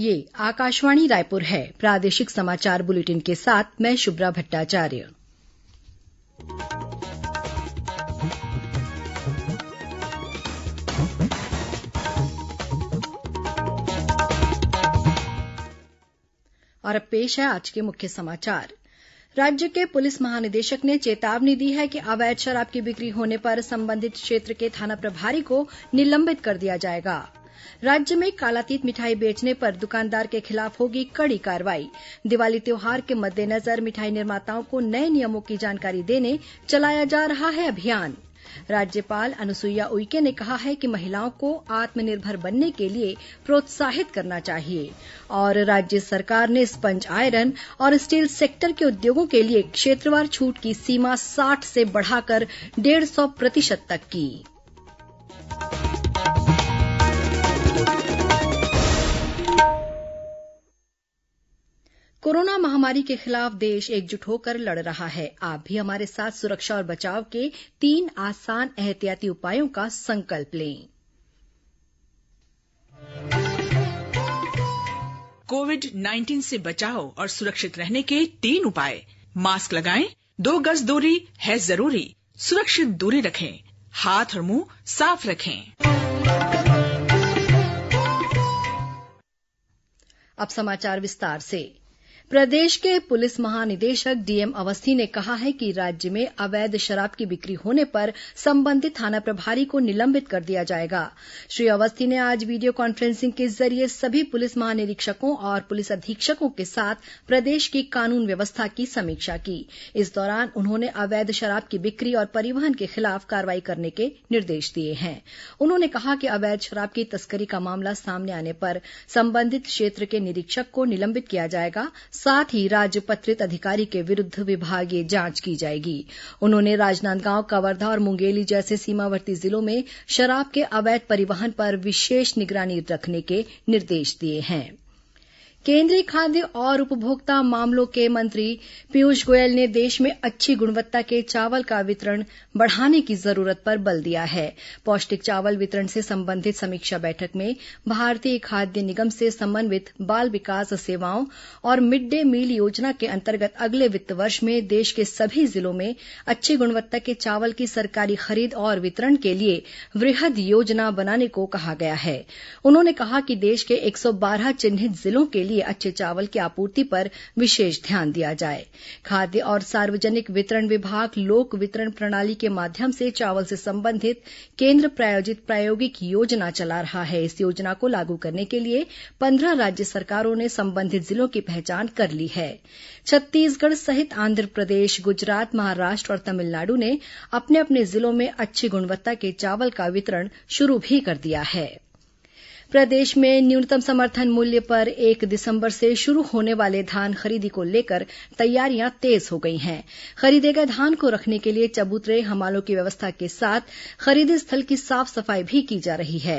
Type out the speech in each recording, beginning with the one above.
ये आकाशवाणी रायपुर है प्रादेशिक समाचार बुलेटिन के साथ मैं शुभ्रा भट्टाचार्य और अब पेश है आज के मुख्य समाचार राज्य के पुलिस महानिदेशक ने चेतावनी दी है कि अवैध शराब की बिक्री होने पर संबंधित क्षेत्र के थाना प्रभारी को निलंबित कर दिया जाएगा राज्य में कालातीत मिठाई बेचने पर दुकानदार के खिलाफ होगी कड़ी कार्रवाई दिवाली त्यौहार के मद्देनजर मिठाई निर्माताओं को नए नियमों की जानकारी देने चलाया जा रहा है अभियान राज्यपाल अनुसुईया उइके ने कहा है कि महिलाओं को आत्मनिर्भर बनने के लिए प्रोत्साहित करना चाहिए और राज्य सरकार ने स्पंज आयरन और स्टील सेक्टर के उद्योगों के लिए क्षेत्रवार छूट की सीमा साठ से बढ़ाकर डेढ़ सौ प्रतिशत तक की कोरोना महामारी के खिलाफ देश एकजुट होकर लड़ रहा है आप भी हमारे साथ सुरक्षा और बचाव के तीन आसान एहतियाती उपायों का संकल्प लें कोविड 19 से बचाव और सुरक्षित रहने के तीन उपाय मास्क लगाएं, दो गज दूरी है जरूरी सुरक्षित दूरी रखें हाथ और मुंह साफ रखें अब समाचार विस्तार से प्रदेश के पुलिस महानिदेशक डीएम अवस्थी ने कहा है कि राज्य में अवैध शराब की बिक्री होने पर संबंधित थाना प्रभारी को निलंबित कर दिया जाएगा श्री अवस्थी ने आज वीडियो कॉन्फ्रेंसिंग के जरिये सभी पुलिस महानिरीक्षकों और पुलिस अधीक्षकों के साथ प्रदेश की कानून व्यवस्था की समीक्षा की इस दौरान उन्होंने अवैध शराब की बिक्री और परिवहन के खिलाफ कार्रवाई करने के निर्देश दिए हैं उन्होंने कहा कि अवैध शराब की तस्करी का मामला सामने आने पर संबंधित क्षेत्र के निरीक्षक को निलंबित किया जाएगा साथ ही राजपत्रित अधिकारी के विरूद्व विभागीय जांच की जाएगी उन्होंने राजनांदगांव कवर्धा और मुंगेली जैसे सीमावर्ती जिलों में शराब के अवैध परिवहन पर विशेष निगरानी रखने के निर्देश दिए हैं केंद्रीय खाद्य और उपभोक्ता मामलों के मंत्री पीयूष गोयल ने देश में अच्छी गुणवत्ता के चावल का वितरण बढ़ाने की जरूरत पर बल दिया है पौष्टिक चावल वितरण से संबंधित समीक्षा बैठक में भारतीय खाद्य निगम से समन्वित बाल विकास सेवाओं और मिड डे मील योजना के अंतर्गत अगले वित्त वर्ष में देश के सभी जिलों में अच्छी गुणवत्ता के चावल की सरकारी खरीद और वितरण के लिए वृहद योजना बनाने को कहा गया है उन्होंने कहा कि देश के एक चिन्हित जिलों के लिए लिए अच्छे चावल की आपूर्ति पर विशेष ध्यान दिया जाए खाद्य और सार्वजनिक वितरण विभाग लोक वितरण प्रणाली के माध्यम से चावल से संबंधित केन्द्र प्रायोजित प्रायोगिक योजना चला रहा है इस योजना को लागू करने के लिए पंद्रह राज्य सरकारों ने संबंधित जिलों की पहचान कर ली है छत्तीसगढ़ सहित आंध्र प्रदेश गुजरात महाराष्ट्र और तमिलनाडु ने अपने अपने जिलों में अच्छी गुणवत्ता के चावल का वितरण शुरू भी कर दिया है प्रदेश में न्यूनतम समर्थन मूल्य पर एक दिसंबर से शुरू होने वाले धान खरीदी को लेकर तैयारियां तेज हो गई हैं खरीदे गए धान को रखने के लिए चबूतरे हमालों की व्यवस्था के साथ खरीदी स्थल की साफ सफाई भी की जा रही है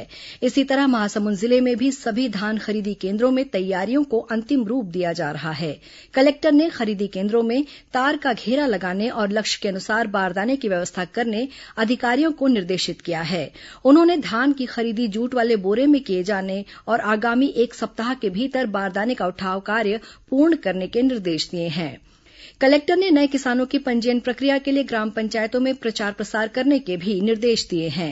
इसी तरह महासमुंद जिले में भी सभी धान खरीदी केन्द्रों में तैयारियों को अंतिम रूप दिया जा रहा है कलेक्टर ने खरीदी केन्द्रों में तार का घेरा लगाने और लक्ष्य के अनुसार बारदाने की व्यवस्था करने अधिकारियों को निर्देशित किया है उन्होंने धान की खरीदी जूट वाले बोरे में किए किए जाने और आगामी एक सप्ताह के भीतर बारदाने का उठाव कार्य पूर्ण करने के निर्देश दिए हैं कलेक्टर ने नये किसानों की पंजीयन प्रक्रिया के लिए ग्राम पंचायतों में प्रचार प्रसार करने के भी निर्देश दिए हैं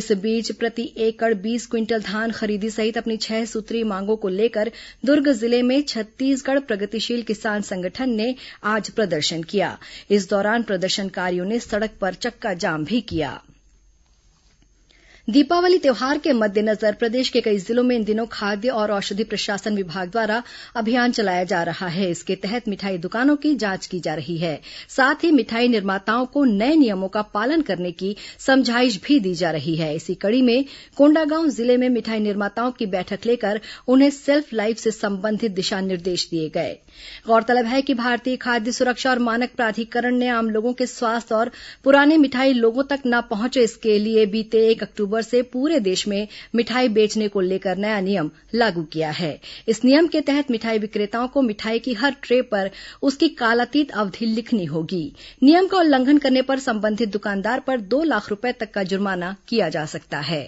इस बीच प्रति एकड़ बीस क्विंटल धान खरीदी सहित अपनी छह सूत्रीय मांगों को लेकर दुर्ग जिले में छत्तीसगढ़ प्रगतिशील किसान संगठन ने आज प्रदर्शन किया इस दौरान प्रदर्शनकारियों ने सड़क पर चक्का जाम भी किया गया दीपावली त्यौहार के मद्देनजर प्रदेश के कई जिलों में इन दिनों खाद्य और औषधि प्रशासन विभाग द्वारा अभियान चलाया जा रहा है इसके तहत मिठाई दुकानों की जांच की जा रही है साथ ही मिठाई निर्माताओं को नये नियमों का पालन करने की समझाइश भी दी जा रही है इसी कड़ी में कोंडागांव जिले में मिठाई निर्माताओं की बैठक लेकर उन्हें सेल्फ लाइफ से संबंधित दिशा निर्देश दिए गए हैं गौरतलब है कि भारतीय खाद्य सुरक्षा और मानक प्राधिकरण ने आम लोगों के स्वास्थ्य और पुरानी मिठाई लोगों तक न पहुंचे इसके लिए बीते एक अक्टूबर से पूरे देश में मिठाई बेचने को लेकर नया नियम लागू किया है इस नियम के तहत मिठाई विक्रेताओं को मिठाई की हर ट्रे पर उसकी कालातीत अवधि लिखनी होगी नियम का उल्लंघन करने पर संबंधित दुकानदार पर दो लाख रूपये तक का जुर्माना किया जा सकता है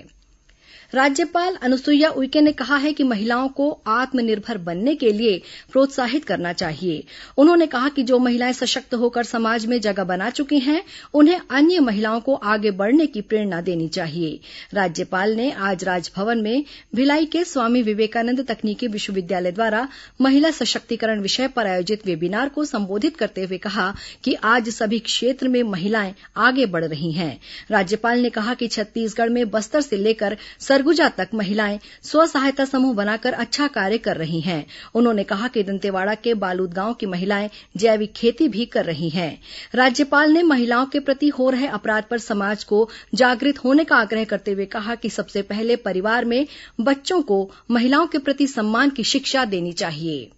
राज्यपाल अनुसुईया उइके ने कहा है कि महिलाओं को आत्मनिर्भर बनने के लिए प्रोत्साहित करना चाहिए उन्होंने कहा कि जो महिलाएं सशक्त होकर समाज में जगह बना चुकी हैं उन्हें अन्य महिलाओं को आगे बढ़ने की प्रेरणा देनी चाहिए राज्यपाल ने आज राजभवन में भिलाई के स्वामी विवेकानंद तकनीकी विश्वविद्यालय द्वारा महिला सशक्तिकरण विषय पर आयोजित वेबिनार को संबोधित करते हुए कहा कि आज सभी क्षेत्र में महिलाएं आगे बढ़ रही हैं राज्यपाल ने कहा कि छत्तीसगढ़ में बस्तर से लेकर सरगुजा तक महिलाएं स्व सहायता समूह बनाकर अच्छा कार्य कर रही हैं उन्होंने कहा कि दंतेवाड़ा के बालूद गांव की महिलाएं जैविक खेती भी कर रही हैं राज्यपाल ने महिलाओं के प्रति हो रहे अपराध पर समाज को जागृत होने का आग्रह करते हुए कहा कि सबसे पहले परिवार में बच्चों को महिलाओं के प्रति सम्मान की शिक्षा देनी चाहिए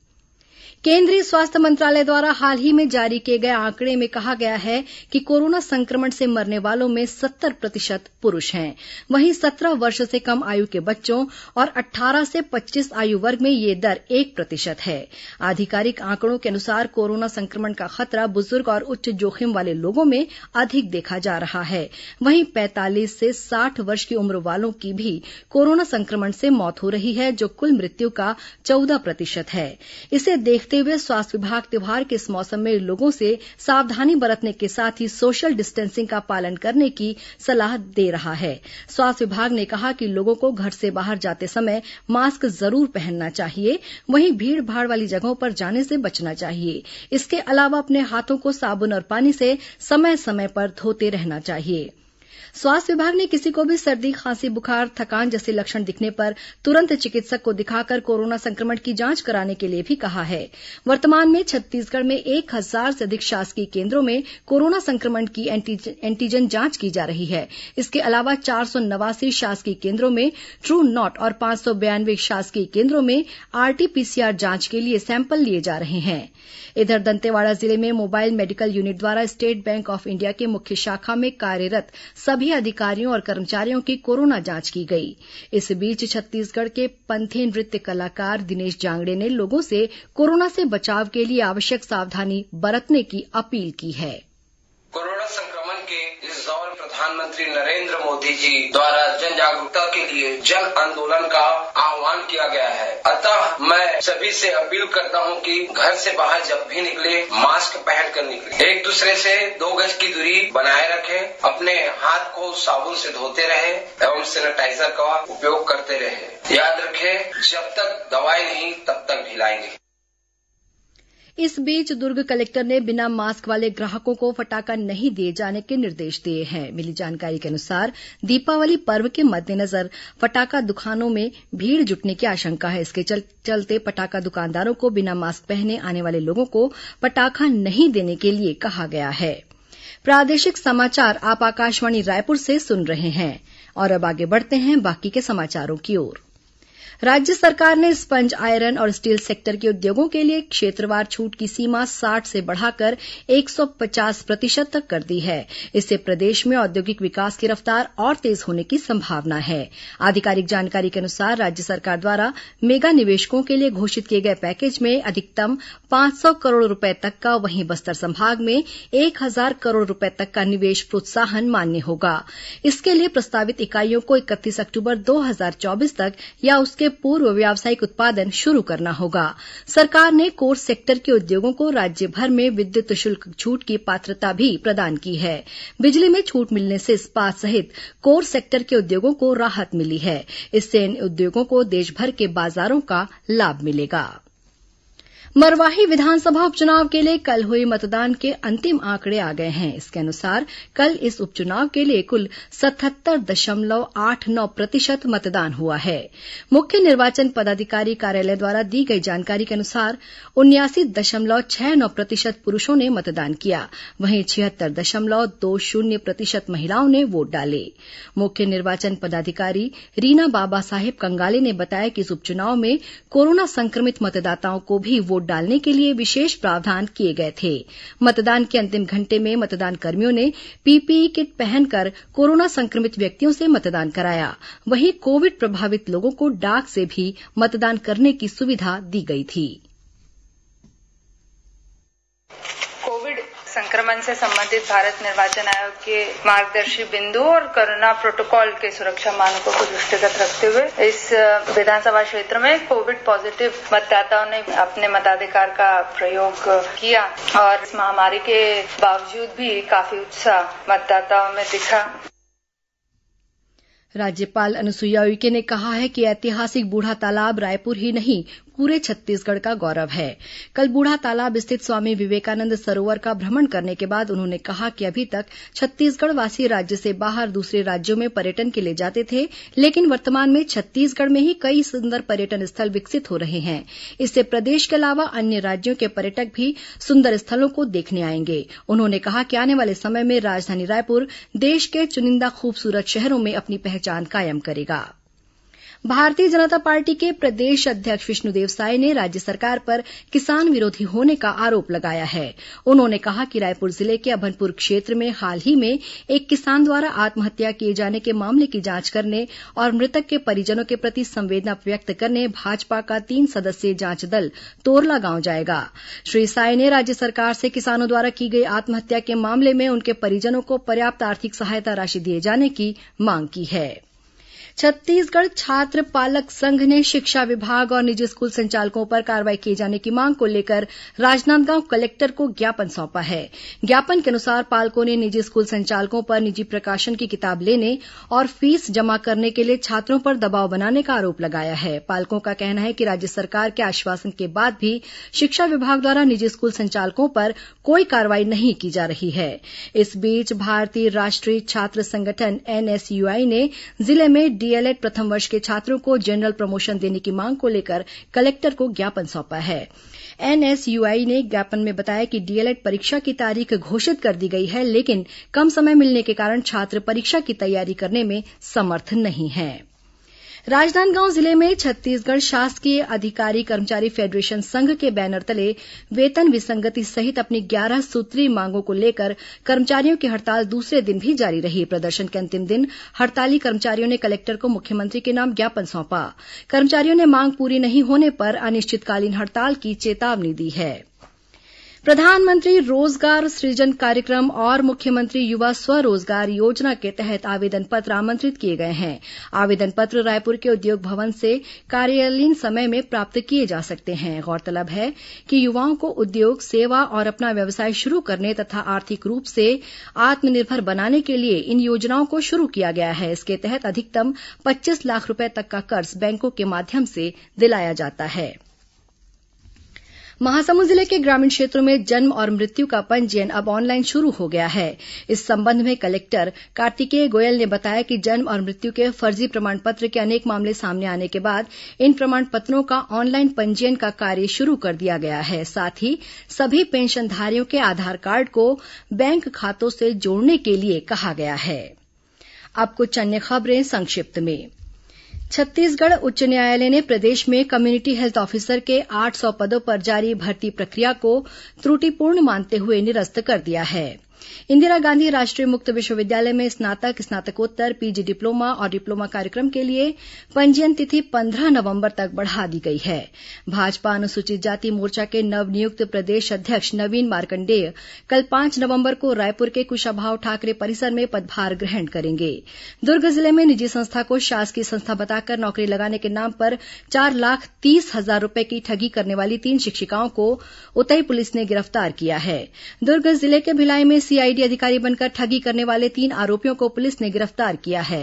केंद्रीय स्वास्थ्य मंत्रालय द्वारा हाल ही में जारी किए गए आंकड़े में कहा गया है कि कोरोना संक्रमण से मरने वालों में सत्तर प्रतिशत पुरूष हैं वहीं सत्रह वर्ष से कम आयु के बच्चों और अट्ठारह से पच्चीस आयु वर्ग में यह दर एक प्रतिशत है आधिकारिक आंकड़ों के अनुसार कोरोना संक्रमण का खतरा बुजुर्ग और उच्च जोखिम वाले लोगों में अधिक देखा जा रहा है वहीं पैंतालीस से साठ वर्ष की उम्र वालों की भी कोरोना संक्रमण से मौत हो रही है जो कुल मृत्यु का चौदह प्रतिशत है इसे देख देखते हुए स्वास्थ्य विभाग त्यौहार के इस मौसम में लोगों से सावधानी बरतने के साथ ही सोशल डिस्टेंसिंग का पालन करने की सलाह दे रहा है स्वास्थ्य विभाग ने कहा कि लोगों को घर से बाहर जाते समय मास्क जरूर पहनना चाहिए वहीं भीड़ भाड़ वाली जगहों पर जाने से बचना चाहिए इसके अलावा अपने हाथों को साबुन और पानी से समय समय पर धोते रहना चाहिए स्वास्थ्य विभाग ने किसी को भी सर्दी खांसी बुखार थकान जैसे लक्षण दिखने पर तुरंत चिकित्सक को दिखाकर कोरोना संक्रमण की जांच कराने के लिए भी कहा है वर्तमान में छत्तीसगढ़ में एक हजार से अधिक शासकीय केन्द्रों में कोरोना संक्रमण की एंटीजन जांच की जा रही है इसके अलावा चार सौ नवासी शासकीय केन्द्रों में ट्रू नॉट और पांच सौ बयानवे शासकीय केन्द्रों में आरटीपीसीआर जांच के लिए सैंपल लिए जा रहे हैं इधर दंतेवाड़ा जिले में मोबाइल मेडिकल यूनिट द्वारा स्टेट बैंक ऑफ इंडिया के मुख्य शाखा में कार्यरत सब सभी अधिकारियों और कर्मचारियों की कोरोना जांच की गई इस बीच छत्तीसगढ़ के पंथी नृत्य कलाकार दिनेश जांगड़े ने लोगों से कोरोना से बचाव के लिए आवश्यक सावधानी बरतने की अपील की है प्रधानमंत्री नरेंद्र मोदी जी द्वारा जन जागरूकता के लिए जन आंदोलन का आह्वान किया गया है अतः मैं सभी से अपील करता हूं कि घर से बाहर जब भी निकले मास्क पहन कर निकले एक दूसरे से दो गज की दूरी बनाए रखें अपने हाथ को साबुन से धोते रहे एवं सैनिटाइजर का उपयोग करते रहे याद रखें जब तक दवाई नहीं तब तक ढिलाई नहीं इस बीच दुर्ग कलेक्टर ने बिना मास्क वाले ग्राहकों को फटाखा नहीं दिए जाने के निर्देश दिए हैं मिली जानकारी के अनुसार दीपावली पर्व के मद्देनजर फटाखा दुकानों में भीड़ जुटने की आशंका है इसके चलते पटाखा दुकानदारों को बिना मास्क पहने आने वाले लोगों को पटाखा नहीं देने के लिए कहा गया है प्रादेशिक समाचार आप आकाशवाणी रायपुर से सुन रहे हैं और अब आगे बढ़ते हैं बाकी के समाचारों की ओर राज्य सरकार ने स्पंज आयरन और स्टील सेक्टर के उद्योगों के लिए क्षेत्रवार छूट की सीमा साठ से बढ़ाकर एक सौ पचास प्रतिशत तक कर दी है इससे प्रदेश में औद्योगिक विकास की रफ्तार और तेज होने की संभावना है आधिकारिक जानकारी के अनुसार राज्य सरकार द्वारा मेगा निवेशकों के लिए घोषित किए गए पैकेज में अधिकतम पांच सौ करोड़ रूपये तक का वहीं बस्तर संभाग में एक हजार करोड़ रूपये तक का निवेश प्रोत्साहन मान्य होगा इसके लिए प्रस्तावित इकाइयों को इकतीस अक्टूबर दो हजार चौबीस तक या उसके पूर्व व्यावसायिक उत्पादन शुरू करना होगा सरकार ने कोर सेक्टर के उद्योगों को राज्यभर में विद्युत शुल्क छूट की पात्रता भी प्रदान की है बिजली में छूट मिलने से इस्पात सहित कोर सेक्टर के उद्योगों को राहत मिली है इससे इन उद्योगों को देशभर के बाजारों का लाभ मिलेगा मरवाही विधानसभा उपचुनाव के लिए कल हुए मतदान के अंतिम आंकड़े आ गए हैं इसके अनुसार कल इस उपचुनाव के लिए कुल सतहत्तर दशमलव आठ नौ प्रतिशत मतदान हुआ है मुख्य निर्वाचन पदाधिकारी कार्यालय द्वारा दी गई जानकारी के अनुसार उन्यासी दशमलव छह नौ प्रतिशत पुरूषों ने मतदान किया वहीं छिहत्तर दशमलव दो शून्य प्रतिशत महिलाओं ने वोट डाले मुख्य निर्वाचन पदाधिकारी रीना बाबा साहेब कंगाले ने बताया कि इस उपचुनाव में कोरोना संक्रमित मतदाताओं को भी वोट डालने के लिए विशेष प्रावधान किए गए थे मतदान के अंतिम घंटे में मतदान कर्मियों ने पीपीई किट पहनकर कोरोना संक्रमित व्यक्तियों से मतदान कराया वहीं कोविड प्रभावित लोगों को डाक से भी मतदान करने की सुविधा दी गई थी संक्रमण से संबंधित भारत निर्वाचन आयोग के मार्गदर्शी बिंदु और कोरोना प्रोटोकॉल के सुरक्षा मानकों को दृष्टिगत रखते हुए इस विधानसभा क्षेत्र में कोविड पॉजिटिव मतदाताओं ने अपने मताधिकार का प्रयोग किया और इस महामारी के बावजूद भी काफी उत्साह मतदाताओं में दिखा राज्यपाल अनुसुईया उइके ने कहा है कि ऐतिहासिक बूढ़ा तालाब रायपुर ही नहीं पूरे छत्तीसगढ़ का गौरव है कल बूढ़ातालाब स्थित स्वामी विवेकानंद सरोवर का भ्रमण करने के बाद उन्होंने कहा कि अभी तक छत्तीसगढ़वासी राज्य से बाहर दूसरे राज्यों में पर्यटन के लिए जाते थे लेकिन वर्तमान में छत्तीसगढ़ में ही कई सुंदर पर्यटन स्थल विकसित हो रहे हैं इससे प्रदेश के अलावा अन्य राज्यों के पर्यटक भी सुंदर स्थलों को देखने आएंगे उन्होंने कहा कि आने वाले समय में राजधानी रायपुर देश के चुनिंदा खूबसूरत शहरों में अपनी पहचान कायम करेगा भारतीय जनता पार्टी के प्रदेश अध्यक्ष विष्णुदेव साय ने राज्य सरकार पर किसान विरोधी होने का आरोप लगाया है उन्होंने कहा कि रायपुर जिले के अभनपुर क्षेत्र में हाल ही में एक किसान द्वारा आत्महत्या किए जाने के मामले की जांच करने और मृतक के परिजनों के प्रति संवेदना व्यक्त करने भाजपा का तीन सदस्यीय जांच दल तोरला गांव जाएगा श्री साय ने राज्य सरकार से किसानों द्वारा की गई आत्महत्या के मामले में उनके परिजनों को पर्याप्त आर्थिक सहायता राशि दिए जाने की मांग की है छत्तीसगढ़ छात्र पालक संघ ने शिक्षा विभाग और निजी स्कूल संचालकों पर कार्रवाई किए जाने की मांग को लेकर राजनांदगांव कलेक्टर को ज्ञापन सौंपा है ज्ञापन के अनुसार पालकों ने निजी स्कूल संचालकों पर निजी प्रकाशन की किताब लेने और फीस जमा करने के लिए छात्रों पर दबाव बनाने का आरोप लगाया है पालकों का कहना है कि राज्य सरकार के आश्वासन के बाद भी शिक्षा विभाग द्वारा निजी स्कूल संचालकों पर कोई कार्रवाई नहीं की जा रही है इस बीच भारतीय राष्ट्रीय छात्र संगठन एनएसयूआई ने जिले में डी डीएलएड प्रथम वर्ष के छात्रों को जनरल प्रमोशन देने की मांग को लेकर कलेक्टर को ज्ञापन सौंपा है एनएसयूआई ने ज्ञापन में बताया कि डीएलएड परीक्षा की तारीख घोषित कर दी गई है लेकिन कम समय मिलने के कारण छात्र परीक्षा की तैयारी करने में समर्थ नहीं हैं राजनांदगांव जिले में छत्तीसगढ़ शासकीय अधिकारी कर्मचारी फेडरेशन संघ के बैनर तले वेतन विसंगति सहित अपनी ग्यारह सूत्रीय मांगों को लेकर कर्मचारियों की हड़ताल दूसरे दिन भी जारी रही प्रदर्शन के अंतिम दिन हड़ताली कर्मचारियों ने कलेक्टर को मुख्यमंत्री के नाम ज्ञापन सौंपा कर्मचारियों ने मांग पूरी नहीं होने पर अनिश्चितकालीन हड़ताल की चेतावनी दी गई है प्रधानमंत्री रोजगार सुजन कार्यक्रम और मुख्यमंत्री युवा स्व रोजगार योजना के तहत आवेदन पत्र आमंत्रित किए गए हैं आवेदन पत्र रायपुर के उद्योग भवन से कार्यालयीन समय में प्राप्त किए जा सकते हैं गौरतलब है कि युवाओं को उद्योग सेवा और अपना व्यवसाय शुरू करने तथा आर्थिक रूप से आत्मनिर्भर बनाने के लिए इन योजनाओं को शुरू किया गया है इसके तहत अधिकतम पच्चीस लाख रूपये तक का कर्ज बैंकों के माध्यम से दिलाया जाता है महासमुंद जिले के ग्रामीण क्षेत्रों में जन्म और मृत्यु का पंजीयन अब ऑनलाइन शुरू हो गया है इस संबंध में कलेक्टर कार्तिकेय गोयल ने बताया कि जन्म और मृत्यु के फर्जी प्रमाण पत्र के अनेक मामले सामने आने के बाद इन प्रमाण पत्रों का ऑनलाइन पंजीयन का कार्य शुरू कर दिया गया है साथ ही सभी पेंशनधारियों के आधार कार्ड को बैंक खातों से जोड़ने के लिए कहा गया है अब कुछ अन्य खबरें संक्षिप्त में छत्तीसगढ़ उच्च न्यायालय ने प्रदेश में कम्युनिटी हेल्थ ऑफिसर के आठ सौ पदों पर जारी भर्ती प्रक्रिया को त्रुटिपूर्ण मानते हुए निरस्त कर दिया है इंदिरा गांधी राष्ट्रीय मुक्त विश्वविद्यालय में स्नातक स्नातकोत्तर पीजी डिप्लोमा और डिप्लोमा कार्यक्रम के लिए पंजीयन तिथि पंद्रह नवंबर तक बढ़ा दी गई है भाजपा अनुसूचित जाति मोर्चा के नवनियुक्त प्रदेश अध्यक्ष नवीन मार्कंडेय कल पांच नवंबर को रायपुर के कुशाभाव ठाकरे परिसर में पदभार ग्रहण करेंगे दुर्ग जिले में निजी संस्था को शासकीय संस्था बताकर नौकरी लगाने के नाम पर चार लाख तीस हजार रूपये की ठगी करने वाली तीन शिक्षिकाओं को उतई पुलिस ने गिरफ्तार किया है दुर्ग जिले के भिलाई में सीआईडी अधिकारी बनकर ठगी करने वाले तीन आरोपियों को पुलिस ने गिरफ्तार किया है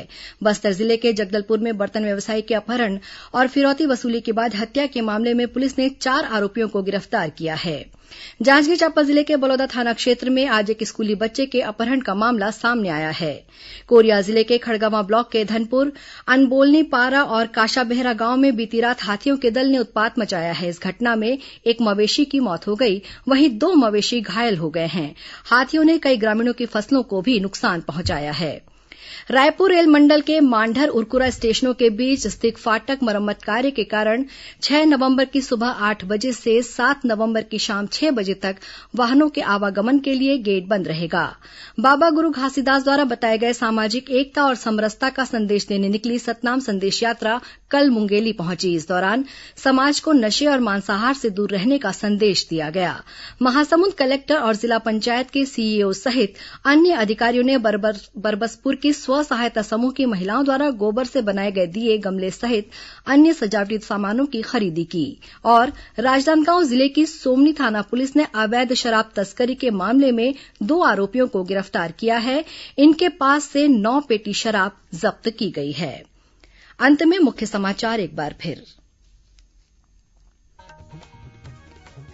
बस्तर जिले के जगदलपुर में बर्तन व्यवसायी के अपहरण और फिरौती वसूली के बाद हत्या के मामले में पुलिस ने चार आरोपियों को गिरफ्तार किया है जांजगीर चांपा जिले के बलौदा थाना क्षेत्र में आज एक स्कूली बच्चे के अपहरण का मामला सामने आया है कोरिया जिले के खड़गवां ब्लॉक के धनपुर अनबोलनीपारा और काशाबेहरा गांव में बीती रात हाथियों के दल ने उत्पात मचाया है इस घटना में एक मवेशी की मौत हो गई वहीं दो मवेशी घायल हो गए हैं हाथियों ने कई ग्रामीणों की फसलों को भी नुकसान पहुंचाया है रायपुर रेलमंडल के मांढर उरकुरा स्टेशनों के बीच स्थित फाटक मरम्मत कार्य के कारण छह नवंबर की सुबह आठ बजे से सात नवंबर की शाम छह बजे तक वाहनों के आवागमन के लिए गेट बंद रहेगा बाबा गुरू घासीदास द्वारा बताए गए सामाजिक एकता और समरसता का संदेश देने निकली सतनाम संदेश यात्रा कल मुंगेली पहुंची इस दौरान समाज को नशे और मांसाहार से दूर रहने का संदेश दिया गया महासमुंद कलेक्टर और जिला पंचायत के सीईओ सहित अन्य अधिकारियों ने बरबसपुर की स्व स्व सहायता समूह की महिलाओं द्वारा गोबर से बनाए गए दीये गमले सहित अन्य सजावटी सामानों की खरीदी की और राजनांदगांव जिले की सोमनी थाना पुलिस ने अवैध शराब तस्करी के मामले में दो आरोपियों को गिरफ्तार किया है इनके पास से नौ पेटी शराब जब्त की गई है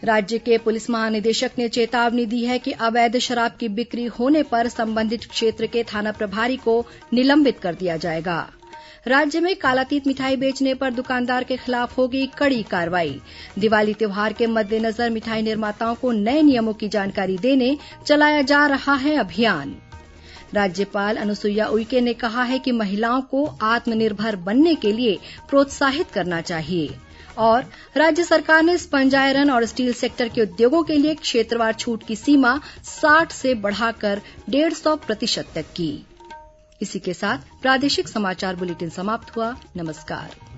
राज्य के पुलिस महानिदेशक ने चेतावनी दी है कि अवैध शराब की बिक्री होने पर संबंधित क्षेत्र के थाना प्रभारी को निलंबित कर दिया जाएगा राज्य में कालातीत मिठाई बेचने पर दुकानदार के खिलाफ होगी कड़ी कार्रवाई दिवाली त्योहार के मद्देनजर मिठाई निर्माताओं को नए नियमों की जानकारी देने चलाया जा रहा है अभियान राज्यपाल अनुसुईया उइके ने कहा है कि महिलाओं को आत्मनिर्भर बनने के लिए प्रोत्साहित करना चाहिए और राज्य सरकार ने स्पंज आयरन और स्टील सेक्टर के उद्योगों के लिए क्षेत्रवार छूट की सीमा 60 से बढ़ाकर डेढ़ सौ प्रतिशत तक की इसी के साथ प्रादेशिक समाचार बुलेटिन समाप्त हुआ नमस्कार